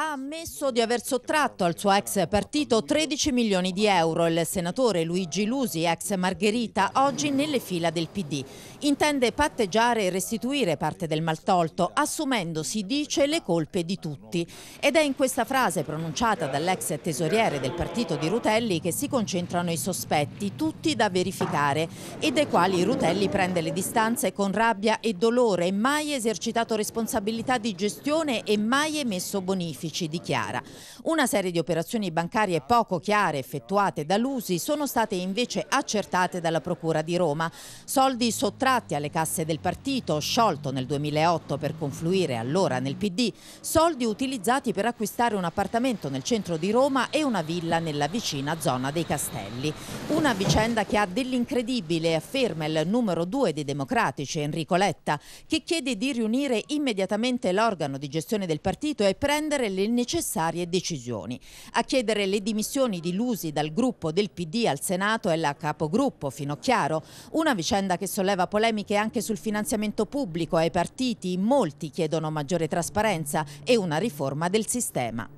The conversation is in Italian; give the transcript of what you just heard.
ha ammesso di aver sottratto al suo ex partito 13 milioni di euro. Il senatore Luigi Lusi, ex Margherita, oggi nelle fila del PD. Intende patteggiare e restituire parte del maltolto, assumendosi, dice, le colpe di tutti. Ed è in questa frase pronunciata dall'ex tesoriere del partito di Rutelli che si concentrano i sospetti, tutti da verificare, e dai quali Rutelli prende le distanze con rabbia e dolore, mai esercitato responsabilità di gestione e mai emesso bonifici benefici di Chiara. Una serie di operazioni bancarie poco chiare effettuate dall'USI sono state invece accertate dalla Procura di Roma. Soldi sottratti alle casse del partito, sciolto nel 2008 per confluire allora nel PD, soldi utilizzati per acquistare un appartamento nel centro di Roma e una villa nella vicina zona dei Castelli. Una vicenda che ha dell'incredibile, afferma il numero due dei democratici, Enrico Letta, che chiede di riunire immediatamente l'organo di gestione del partito e prendere prendere le necessarie decisioni. A chiedere le dimissioni di Lusi dal gruppo del PD al Senato è la capogruppo Finocchiaro, una vicenda che solleva polemiche anche sul finanziamento pubblico ai partiti, molti chiedono maggiore trasparenza e una riforma del sistema.